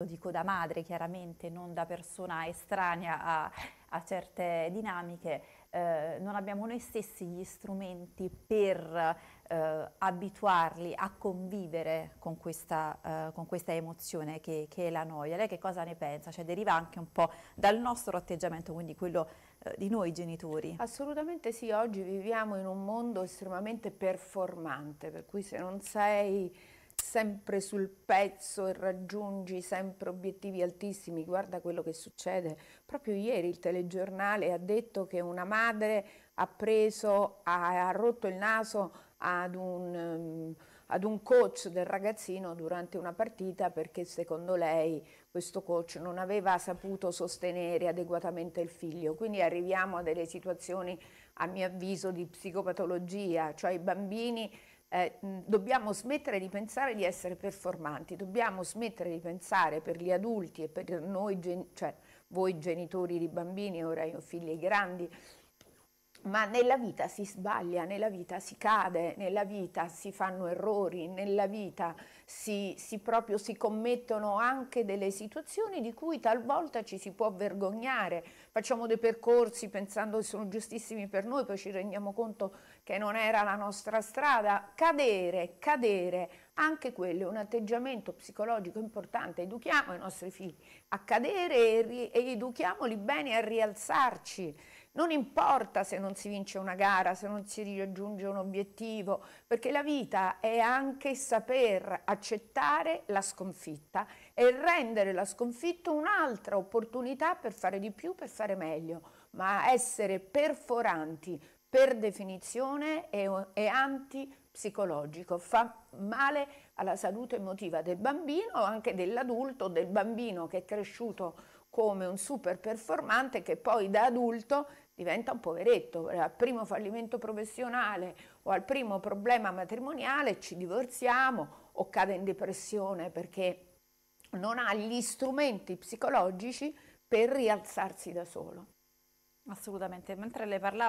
Lo dico da madre chiaramente, non da persona estranea a, a certe dinamiche, eh, non abbiamo noi stessi gli strumenti per eh, abituarli a convivere con questa, eh, con questa emozione che, che, è la noia. Lei che cosa ne pensa? Cioè, deriva anche un po' dal nostro atteggiamento, quindi quello eh, di noi genitori. Assolutamente sì, oggi viviamo in un mondo estremamente performante, per cui se non sei sempre sul pezzo e raggiungi sempre obiettivi altissimi, guarda quello che succede. Proprio ieri il telegiornale ha detto che una madre ha preso, ha, ha rotto il naso ad un, ehm, ad un coach del ragazzino durante una partita perché secondo lei questo coach non aveva saputo sostenere adeguatamente il figlio. Quindi arriviamo a delle situazioni, a mio avviso, di psicopatologia, cioè i bambini eh, dobbiamo smettere di pensare di essere performanti, dobbiamo smettere di pensare per gli adulti e per noi, gen- cioè voi genitori di bambini, ora io figli grandi, ma nella vita si sbaglia, nella vita si cade, nella vita si fanno errori, nella vita si, si, proprio si commettono anche delle situazioni di cui talvolta ci si può vergognare. Facciamo dei percorsi pensando che sono giustissimi per noi, poi ci rendiamo conto che non era la nostra strada, cadere, cadere, anche quello è un atteggiamento psicologico importante, educhiamo i nostri figli a cadere e, e educhiamoli bene a rialzarci, non importa se non si vince una gara, se non si raggiunge un obiettivo, perché la vita è anche saper accettare la sconfitta e rendere la sconfitta un'altra opportunità per fare di più, per fare meglio, ma essere perforanti per definizione è, è antipsicologico, fa male alla salute emotiva del bambino o anche dell'adulto, del bambino che è cresciuto come un super performante che poi da adulto diventa un poveretto, al primo fallimento professionale o al primo problema matrimoniale ci divorziamo o cade in depressione perché non ha gli strumenti psicologici per rialzarsi da solo. Assolutamente, mentre lei parlava